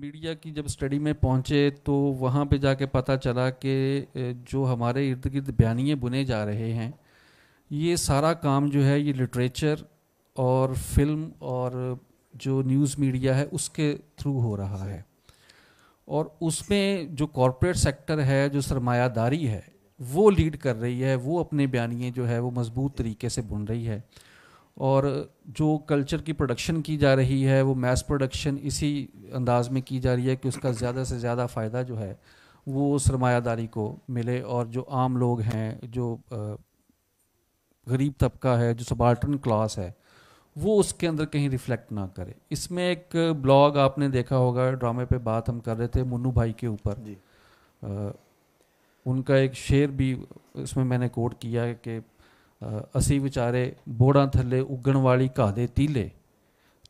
Media की जब study में पहुंचे तो वहाँ पे जाके पता चला कि जो हमारे इर्द गिर्द बयानिए बुने जा रहे हैं ये सारा काम जो है ये लिटरेचर और फिल्म और जो न्यूज़ मीडिया है उसके थ्रू हो रहा है और उसमें जो कॉरपोरेट सेक्टर है जो सरमायादारी है वो लीड कर रही है वो अपने बयानिए जो है वो मजबूत तरीके से बुन रही है और जो कल्चर की प्रोडक्शन की जा रही है वो मैस प्रोडक्शन इसी अंदाज में की जा रही है कि उसका ज़्यादा से ज़्यादा फ़ायदा जो है वो सरमायादारी को मिले और जो आम लोग हैं जो गरीब तबका है जो सबाल्टन क्लास है वो उसके अंदर कहीं रिफ्लेक्ट ना करे इसमें एक ब्लॉग आपने देखा होगा ड्रामे पे बात हम कर रहे थे मुन्नू भाई के ऊपर उनका एक शेर भी इसमें मैंने कोट किया कि ਅਸੀਂ ਵਿਚਾਰੇ ਬੋੜਾਂ ਥੱਲੇ ਉੱਗਣ ਵਾਲੀ ਘਾਹ ਦੇ ਤੀਲੇ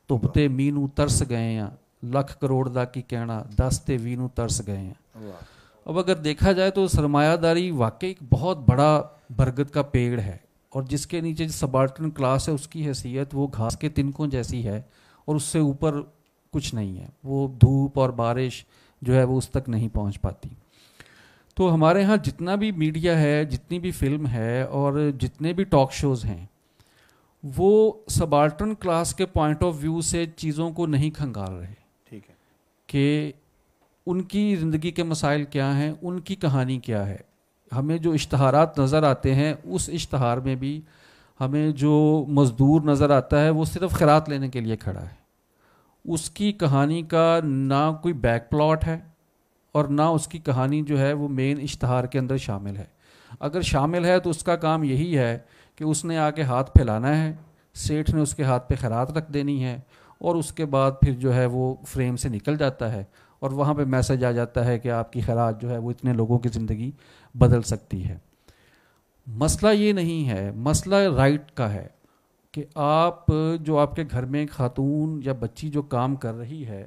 ਧੁੱਪ ਤੇ ਮੀਂਹ ਨੂੰ ਤਰਸ ਗਏ ਆ ਲੱਖ ਕਰੋੜ ਦਾ ਕੀ ਕਹਿਣਾ 10 ਤੇ 20 ਨੂੰ ਤਰਸ गए हैं अब अगर देखा जाए तो सरमायादारी वाकई एक बहुत बड़ा बरगद का पेड़ है और जिसके नीचे जो सबाल्टन क्लास है उसकी हैसियत वो घास के तिनकों जैसी है और उससे ऊपर कुछ नहीं है वो धूप और बारिश जो है वो उस तक नहीं पहुंच पाती तो हमारे यहाँ जितना भी मीडिया है जितनी भी फिल्म है और जितने भी टॉक शोज़ हैं वो सबाल्टन क्लास के पॉइंट ऑफ व्यू से चीज़ों को नहीं खंगाल रहे ठीक है कि उनकी ज़िंदगी के मसाइल क्या हैं उनकी कहानी क्या है हमें जो इश्तहारात नज़र आते हैं उस इश्तहार में भी हमें जो मज़दूर नज़र आता है वो सिर्फ खरात लेने के लिए खड़ा है उसकी कहानी का ना कोई बैक प्लॉट है और ना उसकी कहानी जो है वो मेन इश्तहार के अंदर शामिल है अगर शामिल है तो उसका काम यही है कि उसने आके हाथ फैलाना है सेठ ने उसके हाथ पे खरात रख देनी है और उसके बाद फिर जो है वो फ्रेम से निकल जाता है और वहाँ पे मैसेज आ जाता है कि आपकी खरात जो है वो इतने लोगों की ज़िंदगी बदल सकती है मसला ये नहीं है मसला राइट का है कि आप जो आपके घर में खातून या बच्ची जो काम कर रही है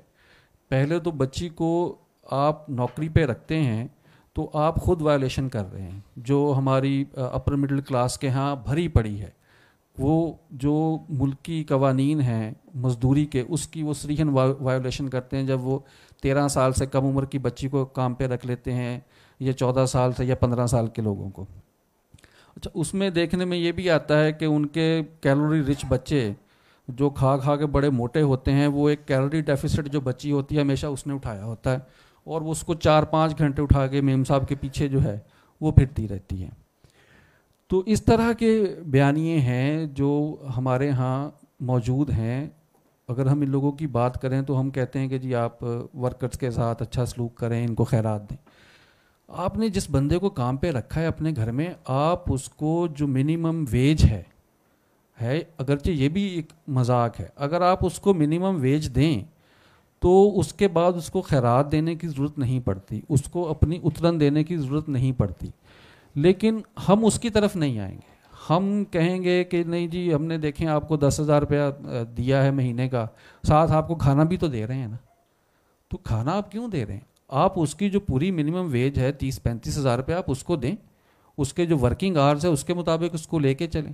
पहले तो बच्ची को आप नौकरी पे रखते हैं तो आप खुद वायलेशन कर रहे हैं जो हमारी अपर मिडिल क्लास के यहाँ भरी पड़ी है वो जो मुल्की कवानीन हैं मजदूरी के उसकी वो सरीहन वायोलेशन करते हैं जब वो तेरह साल से कम उम्र की बच्ची को काम पे रख लेते हैं या चौदह साल से या पंद्रह साल के लोगों को अच्छा उसमें देखने में ये भी आता है कि उनके कैलोरी रिच बच्चे जो खा खा के बड़े मोटे होते हैं वो एक कैलोरी डेफिसिट जो बच्ची होती है हमेशा उसने उठाया होता है और वो उसको चार पाँच घंटे उठा के मेम साहब के पीछे जो है वो फिरती रहती है तो इस तरह के बयानिए हैं जो हमारे यहाँ मौजूद हैं अगर हम इन लोगों की बात करें तो हम कहते हैं कि जी आप वर्कर्स के साथ अच्छा सलूक करें इनको खैरात दें आपने जिस बंदे को काम पे रखा है अपने घर में आप उसको जो मिनिमम वेज है है अगरचे ये भी एक मजाक है अगर आप उसको मिनिमम वेज दें तो उसके बाद उसको खैरात देने की ज़रूरत नहीं पड़ती उसको अपनी उतरन देने की ज़रूरत नहीं पड़ती लेकिन हम उसकी तरफ नहीं आएंगे हम कहेंगे कि नहीं जी हमने देखें आपको दस हज़ार रुपया दिया है महीने का साथ आपको खाना भी तो दे रहे हैं ना तो खाना आप क्यों दे रहे हैं आप उसकी जो पूरी मिनिमम वेज है तीस पैंतीस हज़ार रुपये आप उसको दें उसके जो वर्किंग आवर्स है उसके मुताबिक उसको लेके चलें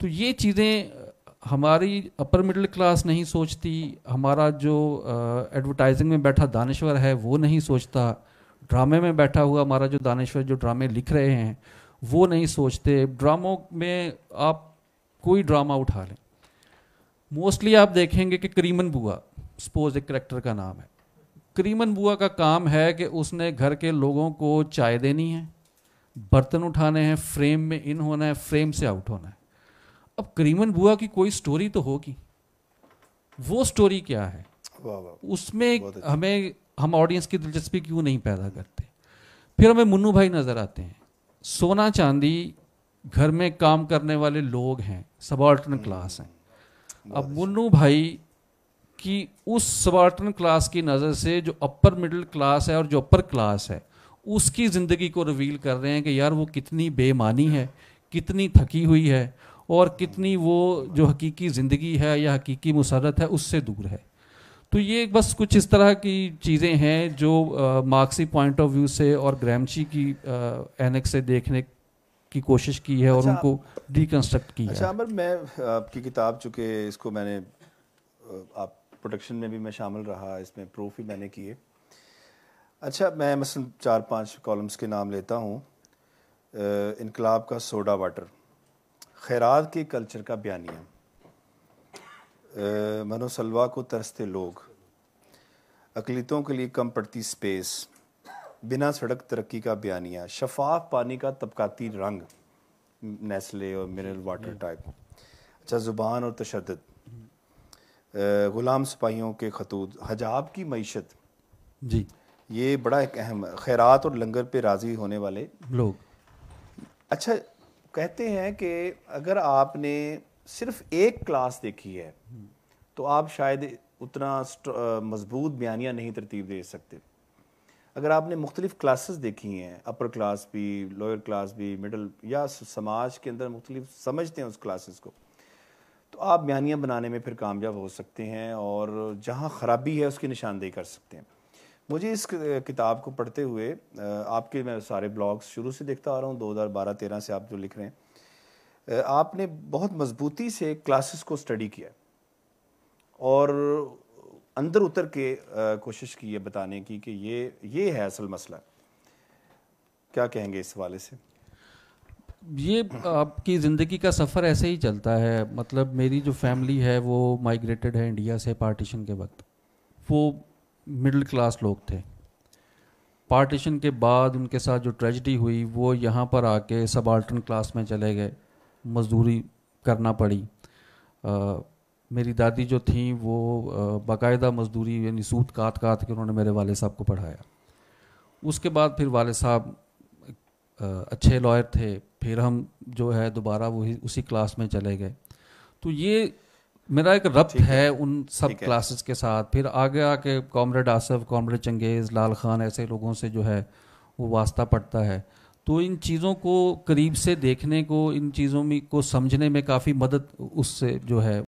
तो ये चीज़ें हमारी अपर मिडिल क्लास नहीं सोचती हमारा जो एडवर्टाइजिंग में बैठा दानश्वर है वो नहीं सोचता ड्रामे में बैठा हुआ हमारा जो दानश्वर जो ड्रामे लिख रहे हैं वो नहीं सोचते ड्रामों में आप कोई ड्रामा उठा लें मोस्टली आप देखेंगे कि करीमन बुआ सपोज एक करेक्टर का नाम है करीमन बुआ का काम है कि उसने घर के लोगों को चाय देनी है बर्तन उठाने हैं फ्रेम में इन होना है फ्रेम से आउट होना है अब करीमन बुआ की कोई स्टोरी तो होगी वो स्टोरी क्या है उसमें हमें हम ऑडियंस की दिलचस्पी क्यों नहीं पैदा करते फिर हमें मुन्नू भाई नज़र आते हैं सोना चांदी घर में काम करने वाले लोग हैं सबॉल्टन हम्म। क्लास हैं अब मुन्नू भाई की उस सबॉल्टन क्लास की नज़र से जो अपर मिडिल क्लास है और जो अपर क्लास है उसकी ज़िंदगी को रिवील कर रहे हैं कि यार वो कितनी बेमानी है कितनी थकी हुई है और कितनी वो जो हकीकी ज़िंदगी है या हकीकी मसरत है उससे दूर है तो ये बस कुछ इस तरह की चीज़ें हैं जो मार्क्सी पॉइंट ऑफ व्यू से और ग्रामची की एनक से देखने की कोशिश की है अच्छा, और उनको डिकन्स्ट्रक्ट की अच्छा, है मैं आपकी किताब चूँकि इसको मैंने आप प्रोडक्शन में भी मैं शामिल रहा इसमें प्रूफ भी मैंने किए अच्छा मैं मसलन चार पांच कॉलम्स के नाम लेता हूँ इनकलाब का सोडा वाटर खैरात के कल्चर का बयानिया मनोसलवा को तरसते लोग अकलीतों के लिए कम पड़ती स्पेस बिना सड़क तरक्की का बयानिया शफाफ पानी का तबकाती रंग नेस्ले और मिनरल वाटर टाइप अच्छा ज़ुबान और तशद ग़ुलाम सिपाहियों के खतूत हजाब की मीशत जी ये बड़ा एक अहम खैरात और लंगर पे राज़ी होने वाले लोग अच्छा कहते हैं कि अगर आपने सिर्फ एक क्लास देखी है तो आप शायद उतना मजबूत बयानिया नहीं तरतीब दे सकते अगर आपने मुख्तलिफ़ क्लासेस देखी हैं अपर क्लास भी लोअर क्लास भी मिडल या समाज के अंदर मुख्तलिफ समझते हैं उस क्लासेस को तो आप बयानियाँ बनाने में फिर कामयाब हो सकते हैं और जहाँ ख़राबी है उसकी निशानदेही कर सकते हैं मुझे इस किताब को पढ़ते हुए आपके मैं सारे ब्लॉग्स शुरू से देखता आ रहा हूँ दो हज़ार बारह तेरह से आप जो लिख रहे हैं आपने बहुत मजबूती से क्लासेस को स्टडी किया और अंदर उतर के कोशिश की है बताने की कि ये ये है असल मसला क्या कहेंगे इस हवाले से ये आपकी ज़िंदगी का सफ़र ऐसे ही चलता है मतलब मेरी जो फैमिली है वो माइग्रेटेड है इंडिया से पार्टीशन के वक्त वो मिडिल क्लास लोग थे पार्टीशन के बाद उनके साथ जो ट्रेजडी हुई वो यहाँ पर आके सब आल्टन क्लास में चले गए मजदूरी करना पड़ी आ, मेरी दादी जो थी वो बाकायदा मजदूरी यानी सूद काट काट के उन्होंने मेरे वाले साहब को पढ़ाया उसके बाद फिर वाले साहब अच्छे लॉयर थे फिर हम जो है दोबारा वही उसी क्लास में चले गए तो ये मेरा एक रब है, है उन सब क्लासेस के साथ फिर आगे आके कॉमरेड आसफ कॉमरेड चंगेज़ लाल खान ऐसे लोगों से जो है वो वास्ता पड़ता है तो इन चीज़ों को करीब से देखने को इन चीज़ों में को समझने में काफ़ी मदद उससे जो है